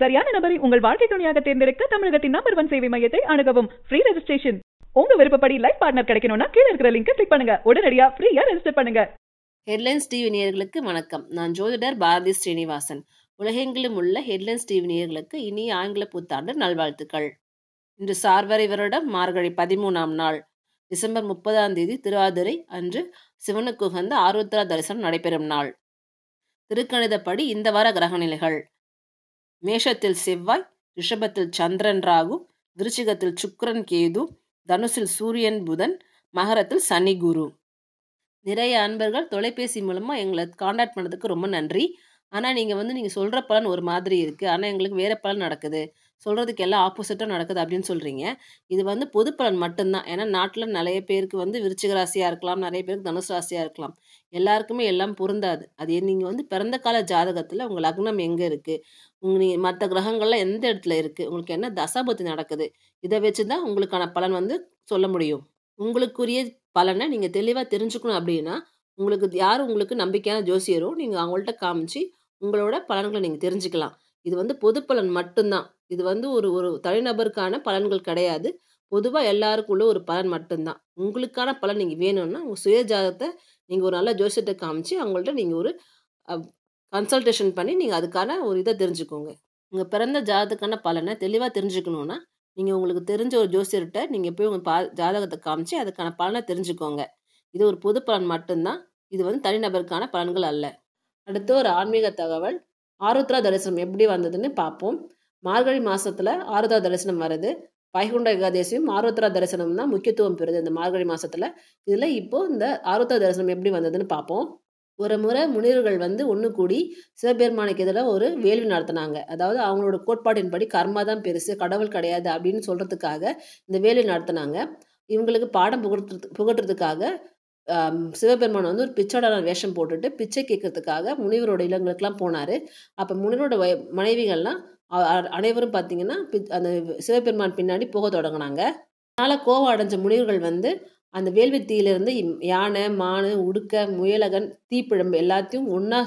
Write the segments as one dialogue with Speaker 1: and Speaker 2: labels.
Speaker 1: சரியான நபரை உங்கள் வாழ்க்கை துணையாக தேர்ந்தெடுக்க தமிழகத்தின் நம்பர் ஒன் சேவை மையத்தை அணுகவும் ஃப்ரீ ரெஜிஸ்ட்ரேஷன் உங்க விருப்பப்படி லைஃப் பார்ட்னர் கிடைக்கணும்னா கீழே இருக்கிற லிங்க் கிளிக் பண்ணுங்க உடனடியா ஃப்ரீயா ரெஜிஸ்டர் பண்ணுங்க ஹெட்லைன்ஸ் டிவி நேயர்களுக்கு வணக்கம் நான் ஜோதிடர் பாரதி ஸ்ரீனிவாசன் உலகெங்கிலும் உள்ள ஹெட்லைன்ஸ் டிவி நேயர்களுக்கு இனிய ஆங்கில புத்தாண்டு நல்வாழ்த்துக்கள் இன்று சார்வரை வருடம் மார்கழி பதிமூணாம் நாள் டிசம்பர் முப்பதாம் தேதி திருவாதிரை அன்று சிவனுக்கு உகந்த ஆருத்ரா தரிசனம் நடைபெறும் நாள் திருக்கணிதப்படி இந்த வார கிரக நிலைகள் மேஷத்தில் செவ்வாய் ரிஷபத்தில் சந்திரன் ராகு விருச்சிகத்தில் சுக்ரன் கேது தனுசில் சூரியன் புதன் மகரத்தில் சனி குரு நிறைய அன்பர்கள் தொலைபேசி மூலமாக எங்களை காண்டாக்ட் பண்ணதுக்கு ரொம்ப நன்றி ஆனால் நீங்கள் வந்து நீங்கள் சொல்கிற பலன் ஒரு மாதிரி இருக்குது ஆனால் எங்களுக்கு வேறு பலன் நடக்குது சொல்கிறதுக்கு எல்லாம் ஆப்போசிட்டாக நடக்குது அப்படின்னு சொல்கிறீங்க இது வந்து பொது பலன் மட்டும்தான் ஏன்னா நாட்டில் நிறைய பேருக்கு வந்து விருச்சிக ராசியாக இருக்கலாம் நிறைய பேருக்கு தனுசு ராசியாக இருக்கலாம் எல்லாருக்குமே எல்லாம் பொருந்தாது அது நீங்கள் வந்து பிறந்த கால ஜாதகத்தில் உங்கள் லக்னம் எங்கே இருக்குது உங்கள் நீங்கள் மற்ற கிரகங்கள்லாம் எந்த இடத்துல இருக்குது உங்களுக்கு என்ன தசாபத்தி நடக்குது இதை வச்சு தான் உங்களுக்கான பலன் வந்து சொல்ல முடியும் உங்களுக்குரிய பலனை நீங்கள் தெளிவாக தெரிஞ்சுக்கணும் அப்படின்னா உங்களுக்கு யார் உங்களுக்கு நம்பிக்கையான ஜோசியரோ நீங்கள் அவங்கள்ட்ட காமிச்சு உங்களோட பலன்களை நீங்கள் தெரிஞ்சுக்கலாம் இது வந்து பொது பலன் மட்டும்தான் இது வந்து ஒரு ஒரு தனிநபருக்கான பலன்கள் கிடையாது பொதுவாக எல்லாருக்கும் உள்ள ஒரு பலன் மட்டும்தான் உங்களுக்கான பலன் நீங்கள் வேணும்னா உங்கள் சுய நீங்கள் ஒரு நல்ல ஜோசியத்தை காமிச்சு அவங்கள்ட்ட நீங்கள் ஒரு கன்சல்டேஷன் பண்ணி நீங்கள் அதுக்கான ஒரு இதை தெரிஞ்சுக்கோங்க உங்கள் பிறந்த ஜாதகத்துக்கான பலனை தெளிவாக தெரிஞ்சுக்கணுன்னா நீங்கள் உங்களுக்கு தெரிஞ்ச ஒரு ஜோசியர்கிட்ட நீங்கள் போய் உங்கள் பா ஜாதகத்தை காமிச்சு அதுக்கான பலனை தெரிஞ்சுக்கோங்க இது ஒரு பொது பலன் மட்டும்தான் இது வந்து தனிநபருக்கான பலன்கள் அல்ல அடுத்து ஒரு ஆன்மீக தகவல் ஆருத்ரா தரிசனம் எப்படி வந்ததுன்னு பார்ப்போம் மார்கழி மாதத்தில் ஆருத்ரா தரிசனம் வருது வைகுண்ட ஏகாதேசியும் ஆருத்ரா தரிசனம் தான் முக்கியத்துவம் பெறுது இந்த மார்கழி மாதத்தில் இதில் இப்போது இந்த ஆருத்ரா தரிசனம் எப்படி வந்ததுன்னு பார்ப்போம் ஒரு முறை முனிவர்கள் வந்து ஒன்று கூடி சிவபெருமானுக்கு எதிராக ஒரு வேள்வி நடத்தினாங்க அதாவது அவங்களோட கோட்பாட்டின்படி கர்மா தான் பெருசு கடவுள் கிடையாது அப்படின்னு சொல்கிறதுக்காக இந்த வேள்வி நடத்தினாங்க இவங்களுக்கு பாடம் புகட்டு புகட்டுறதுக்காக சிவபெருமான் வந்து ஒரு பிச்சோட வேஷம் போட்டுட்டு பிச்சை கேட்கறதுக்காக முனிவரோட இல்லங்களுக்கெல்லாம் போனார் அப்போ முனிவரோட மனைவிகள்லாம் அனைவரும் பார்த்திங்கன்னா அந்த சிவபெருமான் பின்னாடி போக தொடங்கினாங்க அதனால் கோவம் அடைஞ்ச முனிவர்கள் வந்து அந்த வேள்வி யானை மானு உடுக்க முயலகன் தீப்பிழம்பு எல்லாத்தையும் ஒன்றா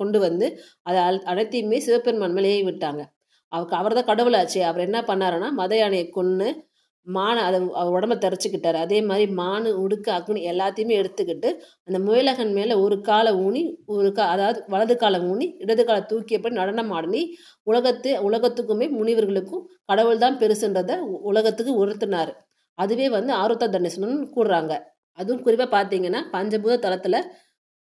Speaker 1: கொண்டு வந்து அதை அனைத்தையுமே சிவபெருமான் மேலேயே விட்டாங்க அவருக்கு அவர் தான் கடவுளாச்சு அவர் என்ன பண்ணாருன்னா மத யானையை கொன்று மானை அதை உடம்ப தரைச்சிக்கிட்டார் அதே மாதிரி மானு உடுக்கு அக்னி எல்லாத்தையுமே எடுத்துக்கிட்டு அந்த முயலகன் மேலே ஒரு காலை ஊனி ஒரு கா அதாவது வலது காலை ஊனி இடது காலை தூக்கியப்படி நடனம் ஆடினி உலகத்து உலகத்துக்குமே முனிவர்களுக்கும் கடவுள் தான் பெருசுன்றதை உலகத்துக்கு உணர்த்தினார் அதுவே வந்து ஆருத்த தண்டேசனம்னு கூடுறாங்க அதுவும் குறிப்பாக பார்த்தீங்கன்னா பஞ்சபூத தளத்தில்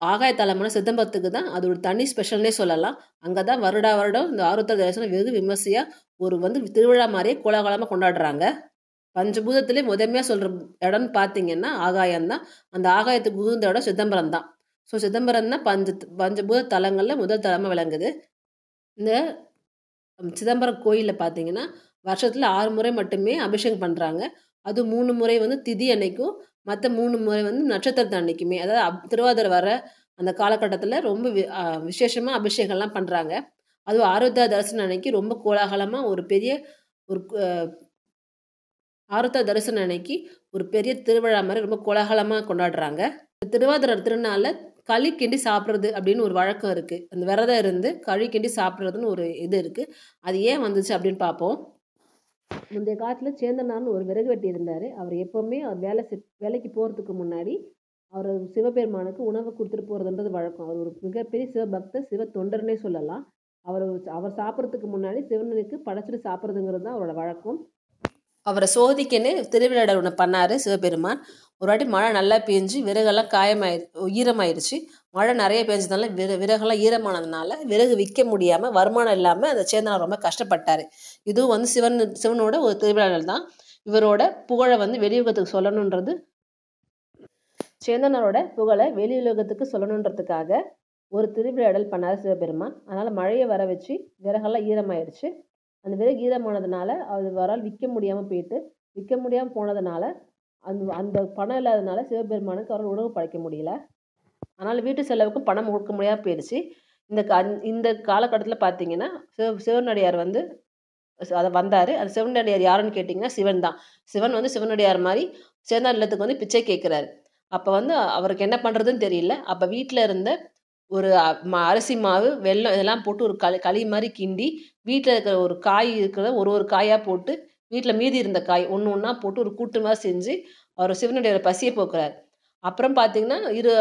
Speaker 1: ஆகாய தலமான சிதம்பரத்துக்கு தான் அது ஒரு தனி ஸ்பெஷல்னே சொல்லலாம் அங்கே தான் வருடா வருடம் இந்த ஆருத்த தரிசனம் வெகு விமர்சையாக ஒரு வந்து திருவிழா மாதிரியே கோலாகலமாக கொண்டாடுறாங்க பஞ்சபூதத்திலே முதன்மையாக சொல்கிற இடம்னு பார்த்தீங்கன்னா ஆகாயம் தான் அந்த ஆகாயத்துக்கு உகுந்த இடம் சிதம்பரம் தான் ஸோ சிதம்பரம் தான் பஞ்ச பஞ்சபூத தலங்களில் முதல் தலமாக விளங்குது இந்த சிதம்பரம் கோயிலில் பார்த்தீங்கன்னா வருஷத்தில் ஆறு முறை மட்டுமே அபிஷேகம் பண்ணுறாங்க அது மூணு முறை வந்து திதி அன்னைக்கும் மற்ற மூணு முறை வந்து நட்சத்திரத்தை அன்னைக்குமே அதாவது திருவாதிரை வர அந்த காலகட்டத்தில் ரொம்ப விசேஷமாக அபிஷேகம்லாம் பண்ணுறாங்க அதுவும் ஆரோத்தியா தரிசனம் அன்னைக்கு ரொம்ப கோலாகலமாக ஒரு பெரிய ஒரு ஆருத்த தரிசனம் அன்னைக்கு ஒரு பெரிய திருவிழா மாதிரி ரொம்ப கோலாகலமாக கொண்டாடுறாங்க திருவாதிரை திருநாளில் களி கிண்டி சாப்பிட்றது அப்படின்னு ஒரு வழக்கம் இருக்குது அந்த விரதம் இருந்து களி கிண்டி சாப்பிட்றதுன்னு ஒரு இது இருக்குது அது ஏன் வந்துச்சு அப்படின்னு பார்ப்போம் முந்தைய காலத்தில் சேந்தனார்னு ஒரு விறகு வெட்டி இருந்தார் அவர் எப்போவுமே அவர் வேலை வேலைக்கு போகிறதுக்கு முன்னாடி அவர் சிவபெருமானுக்கு உணவு கொடுத்துட்டு போகிறதுன்றது வழக்கம் அவர் ஒரு மிகப்பெரிய சிவபக்தர் சிவ தொண்டர்னே சொல்லலாம் அவர் அவர் சாப்பிட்றதுக்கு முன்னாடி சிவனுக்கு படைச்சிட்டு சாப்பிட்றதுங்கிறது தான் அவரோட வழக்கம் அவரை சோதிக்கன்னு திருவிளையாடல் ஒன்று பண்ணார் சிவபெருமான் ஒரு வாட்டி மழை நல்லா பெஞ்சு விறகெல்லாம் காயமாயிரு ஈரமாயிருச்சு மழை நிறைய பெஞ்சதுனால விற விறகெல்லாம் ஈரமானதுனால விறகு விற்க முடியாமல் வருமானம் இல்லாமல் அந்த சேந்தனார் ரொம்ப கஷ்டப்பட்டார் இதுவும் வந்து சிவன் சிவனோட ஒரு திருவிழாடல் தான் இவரோட புகழை வந்து வெளியுகத்துக்கு சொல்லணுன்றது சேந்தனரோட புகழை வெளியுலகத்துக்கு சொல்லணுன்றதுக்காக ஒரு திருவிழாடல் பண்ணார் சிவபெருமான் அதனால் மழையை வர வச்சு விறகெல்லாம் ஈரமாயிடுச்சு அந்த விறகு ஈரமானதுனால அது அவரால் விற்க முடியாமல் போயிட்டு விற்க முடியாமல் போனதுனால அந்த அந்த பணம் இல்லாததுனால சிவபெருமானுக்கு அவரால் உணவு படைக்க முடியல அதனால் வீட்டு செலவுக்கும் பணம் கொடுக்க முடியாமல் போயிடுச்சு இந்த கா இந்த காலகட்டத்தில் பார்த்தீங்கன்னா சிவ சிவனடியார் வந்து அதை வந்தார் அந்த சிவனடியார் யாருன்னு கேட்டிங்கன்னா சிவன் தான் சிவன் வந்து சிவனடியார் மாதிரி சேர்ந்த இல்லத்துக்கு வந்து பிச்சை கேட்குறாரு அப்போ வந்து அவருக்கு என்ன பண்ணுறதுன்னு தெரியல அப்போ வீட்டில் இருந்த ஒரு அரிசி மாவு வெல்லம் இதெல்லாம் போட்டு ஒரு களி களி மாதிரி கிண்டி வீட்டில் இருக்கிற ஒரு காய் இருக்கிற ஒரு ஒரு காயாக போட்டு வீட்டில் மீதி இருந்த காய் ஒன்று ஒன்றா போட்டு ஒரு கூட்டு மாதிரி செஞ்சு அவர் சிவனுடைய பசியை போக்குறார் அப்புறம் பார்த்தீங்கன்னா இரு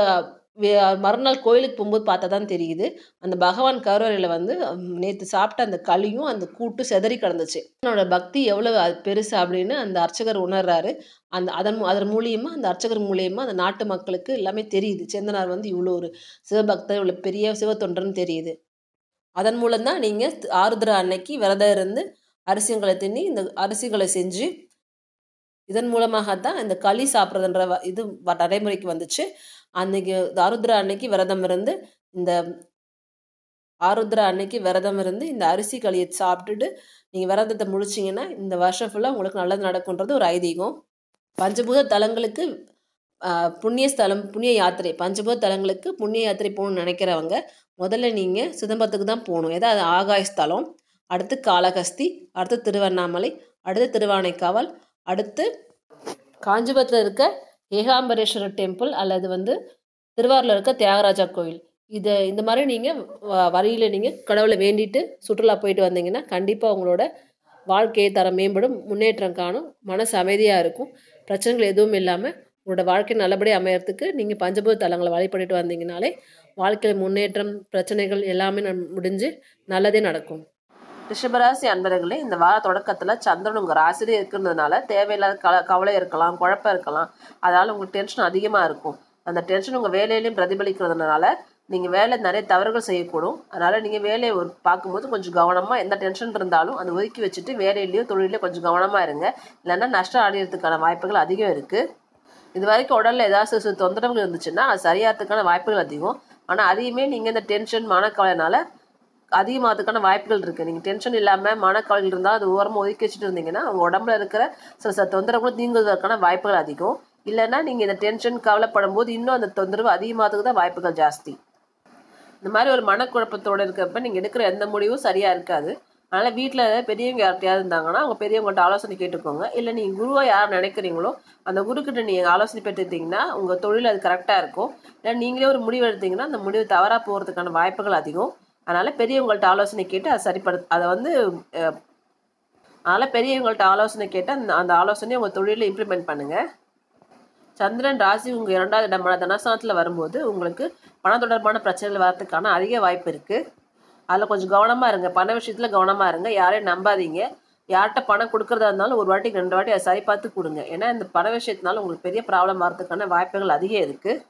Speaker 1: மறுநாள் கோயிலுக்கு போகும்போது பார்த்தா தான் தெரியுது அந்த பகவான் கருவறையில் வந்து நேற்று சாப்பிட்ட அந்த களியும் அந்த கூட்டு செதறி கிடந்துச்சு என்னோட பக்தி எவ்வளோ பெருசு அப்படின்னு அந்த அர்ச்சகர் உணர்றாரு அந்த அதன் அதன் மூலியமாக அந்த அர்ச்சகர் மூலியமாக அந்த நாட்டு மக்களுக்கு எல்லாமே தெரியுது சேந்தனார் வந்து இவ்வளோ ஒரு சிவபக்தர் இவ்வளோ பெரிய சிவத்தொன்றுன்னு தெரியுது அதன் மூலம்தான் நீங்கள் ஆருத்ரா அன்னைக்கு விரதம் இருந்து அரிசியங்களை தின்னி இந்த அரிசிகளை செஞ்சு இதன் மூலமாக தான் இந்த களி சாப்பிட்றதுன்ற இது நடைமுறைக்கு வந்துச்சு அன்னைக்கு தாருத்ரா அன்னைக்கு விரதம் இருந்து இந்த ஆருத்ரா அன்னைக்கு விரதம் இருந்து இந்த அரிசி களியை சாப்பிட்டுட்டு நீங்கள் விரதத்தை முடிச்சிங்கன்னா இந்த வருஷம் ஃபுல்லாக உங்களுக்கு நல்லது நடக்குன்றது ஒரு ஐதீகம் பஞ்சபூத தலங்களுக்கு புண்ணிய ஸ்தலம் புண்ணிய யாத்திரை பஞ்சபூத தலங்களுக்கு புண்ணிய யாத்திரை போகணும்னு நினைக்கிறவங்க முதல்ல நீங்கள் சிதம்பரத்துக்கு தான் போகணும் ஏதாவது ஆகாய ஸ்தலம் அடுத்து காளகஸ்தி அடுத்து திருவண்ணாமலை அடுத்து திருவானைக்காவல் அடுத்து காஞ்சிபுரத்தில் இருக்க ஏகாம்பரேஸ்வரர் டெம்பிள் அல்லது வந்து திருவாரூரில் இருக்க தியாகராஜா கோயில் இதை இந்த மாதிரி நீங்கள் வரியில் நீங்கள் கடவுளை வேண்டிட்டு சுற்றுலா போயிட்டு வந்தீங்கன்னா கண்டிப்பாக உங்களோட வாழ்க்கையை தரம் மேம்படும் முன்னேற்றம் காணும் மனசு அமைதியாக இருக்கும் பிரச்சனைகள் எதுவும் இல்லாமல் உங்களோட வாழ்க்கை நல்லபடியாக அமையறதுக்கு நீங்கள் பஞ்சபூத தலங்களை வழிபட்டுட்டு வந்தீங்கனாலே வாழ்க்கையில் முன்னேற்றம் பிரச்சனைகள் எல்லாமே முடிஞ்சு நல்லதே நடக்கும் ரிஷபராசி அன்பர்களே இந்த வார தொடக்கத்தில் சந்திரன் உங்கள் ராசிலே இருக்கிறதுனால தேவையில்லாத க கவலை இருக்கலாம் குழப்பம் இருக்கலாம் அதனால் உங்களுக்கு டென்ஷன் அதிகமாக இருக்கும் அந்த டென்ஷன் உங்கள் வேலையிலையும் பிரதிபலிக்கிறதுனால நீங்கள் வேலை நிறைய தவறுகள் செய்யக்கூடும் அதனால் நீங்கள் வேலையை ஒரு பார்க்கும்போது கொஞ்சம் கவனமாக எந்த டென்ஷன் இருந்தாலும் அதை ஒதுக்கி வச்சுட்டு வேலையிலையும் தொழிலையும் கொஞ்சம் கவனமாக இருங்க இல்லைன்னா நஷ்டம் அடையிறதுக்கான வாய்ப்புகள் அதிகம் இருக்குது இது வரைக்கும் உடலில் ஏதாவது சிறு தொந்தரவுகள் இருந்துச்சுன்னா அது சரியாகிறதுக்கான வாய்ப்புகள் அதிகம் ஆனால் அதையுமே நீங்கள் இந்த டென்ஷன் மனக்கவலைனால அதிகமாகிறதுக்கான வாய்ப்புகள் இருக்குது நீங்கள் டென்ஷன் இல்லாமல் மனக்கவலைகள் இருந்தால் அது ஓரமாக ஒதுக்கி வச்சுட்டு இருந்தீங்கன்னா உங்கள் உடம்புல இருக்கிற சில சில தொந்தரவுகளும் நீங்குவதற்கான வாய்ப்புகள் அதிகம் இல்லைன்னா நீங்கள் இந்த டென்ஷன் கவலைப்படும் போது இன்னும் அந்த தொந்தரவு அதிகமாகிறதுக்கு தான் வாய்ப்புகள் ஜாஸ்தி இந்த மாதிரி ஒரு மனக்குழப்பத்தோடு இருக்கிறப்ப நீங்கள் எடுக்கிற எந்த முடிவும் சரியாக இருக்காது அதனால் வீட்டில் பெரியவங்க யார்கிட்டயாவது இருந்தாங்கன்னா அவங்க பெரியவங்கள்ட்ட ஆலோசனை கேட்டுக்கோங்க இல்லை நீங்கள் குருவாக யார் நினைக்கிறீங்களோ அந்த குருக்கிட்ட நீங்கள் ஆலோசனை பெற்றுட்டீங்கன்னா உங்கள் தொழில் அது கரெக்டாக இருக்கும் இல்லை நீங்களே ஒரு முடிவு எடுத்தீங்கன்னா அந்த முடிவு தவறாக போகிறதுக்கான வாய்ப்புகள் அதிகம் அதனால் பெரியவங்கள்ட்ட ஆலோசனை கேட்டு அதை சரிப்படு அதை வந்து அதனால் பெரியவங்கள்ட்ட ஆலோசனை கேட்டு அந்த அந்த ஆலோசனையை உங்கள் தொழிலில் இம்ப்ளிமெண்ட் பண்ணுங்கள் சந்திரன் ராசி உங்கள் இரண்டாவது இடமான தனசானத்தில் வரும்போது உங்களுக்கு பண தொடர்பான பிரச்சனைகள் வரதுக்கான அதிக வாய்ப்பு இருக்குது அதில் கொஞ்சம் கவனமாக இருங்க பண விஷயத்தில் கவனமாக இருங்க யாரையும் நம்பாதீங்க யார்கிட்ட பணம் கொடுக்குறதா இருந்தாலும் ஒரு வாட்டி ரெண்டு வாட்டி அதை சரிபார்த்து கொடுங்க ஏன்னா இந்த பண விஷயத்தினால உங்களுக்கு பெரிய ப்ராப்ளம் வரதுக்கான வாய்ப்புகள் அதிகம் இருக்குது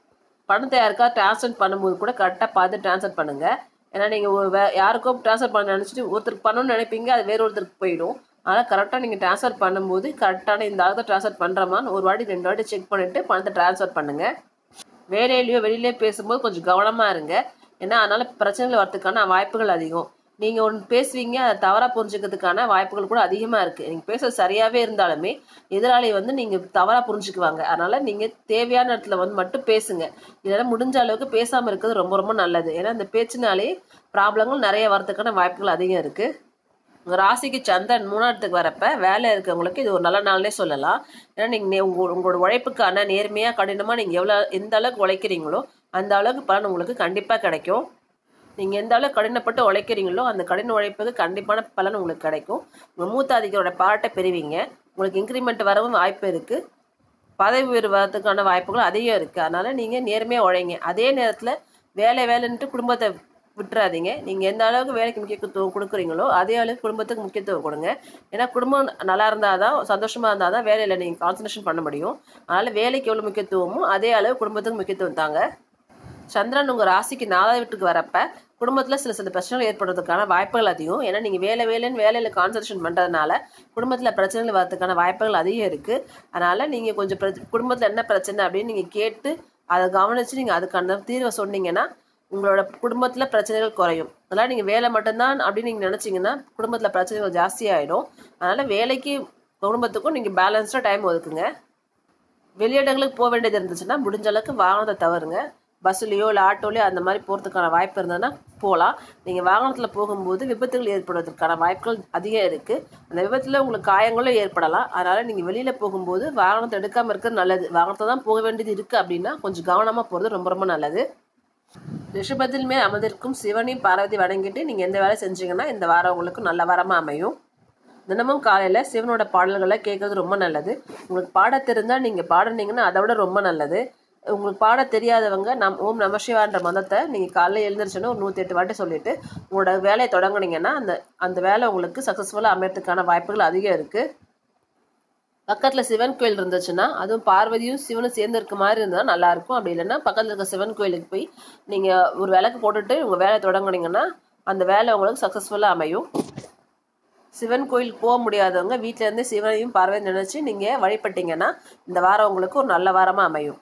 Speaker 1: பணத்தை யாருக்காவது டிரான்ஸ்ஃபர் பண்ணும்போது கூட கரெக்டாக பார்த்து டிரான்ஸ்ஃபர் பண்ணுங்கள் ஏன்னா நீங்கள் ஒரு வே யாருக்கோ ட்ரான்ஸ்ஃபர் பண்ண நினச்சிட்டு ஒருத்தருக்கு பண்ணணும்னு நினைப்பீங்க அது வேறு ஒருத்தருக்கு போயிடும் ஆனால் கரெக்டாக நீங்கள் ட்ரான்ஸ்ஃபர் பண்ணும்போது கரெக்டான இந்த ஆகத்தை ட்ரான்ஸ்ஃபர் பண்ணுறமான்னு ஒரு வாட்டி ரெண்டு வாட்டி செக் பண்ணிவிட்டு பணத்தை ட்ரான்ஸ்ஃபர் பண்ணுங்கள் வேலையிலையோ வெளியிலேயே பேசும்போது கொஞ்சம் கவனமாக இருங்க ஏன்னா அதனால் பிரச்சனைகள் வரதுக்கான வாய்ப்புகள் அதிகம் நீங்கள் ஒன்று பேசுவீங்க அதை தவறாக புரிஞ்சுக்கிறதுக்கான வாய்ப்புகள் கூட அதிகமாக இருக்குது நீங்கள் பேச சரியாகவே இருந்தாலுமே எதிராளி வந்து நீங்கள் தவறாக புரிஞ்சுக்குவாங்க அதனால் நீங்கள் தேவையான இடத்துல வந்து மட்டும் பேசுங்க இதெல்லாம் முடிஞ்ச அளவுக்கு பேசாமல் இருக்கிறது ரொம்ப ரொம்ப நல்லது ஏன்னா இந்த பேச்சுனாலே ப்ராப்ளங்கள் நிறைய வரதுக்கான வாய்ப்புகள் அதிகம் இருக்குது உங்கள் ராசிக்கு சந்திரன் மூணாயிரத்துக்கு வரப்ப வேலை இருக்கவங்களுக்கு இது ஒரு நல்ல நாள்னே சொல்லலாம் ஏன்னா நீங்கள் உங்கள் உங்களோட உழைப்புக்கான நேர்மையாக கடினமாக நீங்கள் எவ்வளோ எந்த அளவுக்கு உழைக்கிறீங்களோ அந்த அளவுக்கு பலன் உங்களுக்கு கண்டிப்பாக கிடைக்கும் நீங்கள் எந்த அளவு கடினப்பட்டு உழைக்கிறீங்களோ அந்த கடின உழைப்பது கண்டிப்பான பலன் உங்களுக்கு கிடைக்கும் உங்கள் மூத்த அதிகாரோட பாராட்டை பெறுவீங்க உங்களுக்கு இன்க்ரிமெண்ட் வரவும் வாய்ப்பு இருக்குது பதவி உயர்வு வரதுக்கான வாய்ப்புகள் அதிகம் இருக்குது அதனால் நீங்கள் நேர்மையாக உழைங்க அதே நேரத்தில் வேலை வேலைன்ட்டு குடும்பத்தை விட்டுறாதீங்க நீங்கள் எந்த அளவுக்கு வேலைக்கு முக்கியத்துவம் கொடுக்குறீங்களோ அதே அளவுக்கு குடும்பத்துக்கு முக்கியத்துவம் கொடுங்க ஏன்னா குடும்பம் நல்லா இருந்தால் தான் சந்தோஷமாக இருந்தால் தான் வேலையில் நீங்கள் கான்சன்ட்ரேஷன் பண்ண முடியும் அதனால் வேலைக்கு எவ்வளோ முக்கியத்துவமோ அதே அளவு குடும்பத்துக்கு முக்கியத்துவம் தாங்க சந்திரன் உங்கள் ராசிக்கு நாலாவது வீட்டுக்கு வரப்ப குடும்பத்தில் சில சில பிரச்சனைகள் ஏற்படுறதுக்கான வாய்ப்புகள் அதிகம் ஏன்னா நீங்கள் வேலை வேலைன்னு வேலையில் கான்சன்ட்ரேஷன் பண்ணுறதுனால குடும்பத்தில் பிரச்சனைகள் வரதுக்கான வாய்ப்புகள் அதிகம் இருக்குது அதனால் நீங்கள் கொஞ்சம் குடும்பத்தில் என்ன பிரச்சனை அப்படின்னு நீங்கள் கேட்டு அதை கவனித்து நீங்கள் அதுக்கான தீர்வை சொன்னீங்கன்னா உங்களோட குடும்பத்தில் பிரச்சனைகள் குறையும் அதனால் நீங்கள் வேலை மட்டும்தான் அப்படின்னு நீங்கள் நினச்சிங்கன்னா குடும்பத்தில் பிரச்சனைகள் ஜாஸ்தியாகிடும் அதனால் வேலைக்கு குடும்பத்துக்கும் நீங்கள் பேலன்ஸ்டாக டைம் ஒதுக்குங்க வெளியிடங்களுக்கு போக வேண்டியது இருந்துச்சுன்னா முடிஞ்ச அளவுக்கு வாகனத்தை தவறுங்க பஸ்ஸுலேயோ இல்லை ஆட்டோலையோ அந்த மாதிரி போகிறதுக்கான வாய்ப்பு இருந்ததுன்னா போகலாம் நீங்கள் வாகனத்தில் போகும்போது விபத்துகள் ஏற்படுவதற்கான வாய்ப்புகள் அதிகம் இருக்குது அந்த விபத்தில் உங்களுக்கு காயங்களும் ஏற்படலாம் அதனால் நீங்கள் வெளியில் போகும்போது வாகனத்தை எடுக்காமல் இருக்கிறது நல்லது வாகனத்தை தான் போக வேண்டியது இருக்குது அப்படின்னா கொஞ்சம் கவனமாக போகிறது ரொம்ப ரொம்ப நல்லது ரிஷபத்தில் மேல் அமர்ந்திருக்கும் சிவனையும் பார்வதி வணங்கிட்டு நீங்கள் எந்த வேலை செஞ்சீங்கன்னா இந்த வாரம் உங்களுக்கு நல்ல வாரமாக அமையும் தினமும் காலையில் சிவனோட பாடல்களை கேட்குறது ரொம்ப நல்லது உங்களுக்கு பாட தெரிந்தால் நீங்கள் பாடினீங்கன்னா அதை விட ரொம்ப நல்லது உங்களுக்கு பாட தெரியாதவங்க நம் ஓம் நம சிவான்ற மதத்தை நீங்கள் காலையில் எழுந்திரிச்சோன்னு ஒரு நூற்றி எட்டு வாட்டி சொல்லிவிட்டு உங்களோட வேலையை தொடங்குனீங்கன்னா அந்த அந்த வேலை உங்களுக்கு சக்ஸஸ்ஃபுல்லாக அமையறதுக்கான வாய்ப்புகள் அதிகம் இருக்குது பக்கத்தில் சிவன் கோயில் இருந்துச்சுன்னா அதுவும் பார்வதியும் சிவனும் சேர்ந்து இருக்க மாதிரி இருந்தால் நல்லாயிருக்கும் அப்படி இல்லைன்னா பக்கத்தில் இருக்க சிவன் கோயிலுக்கு போய் நீங்கள் ஒரு விளக்கு போட்டுட்டு உங்கள் வேலை தொடங்குனீங்கன்னா அந்த வேலை உங்களுக்கு சக்ஸஸ்ஃபுல்லாக அமையும் சிவன் கோயிலுக்கு போக முடியாதவங்க வீட்டிலேருந்து சிவனையும் பார்வையும் நினச்சி நீங்கள் வழிபட்டீங்கன்னா இந்த வாரம் உங்களுக்கு ஒரு நல்ல வாரமாக அமையும்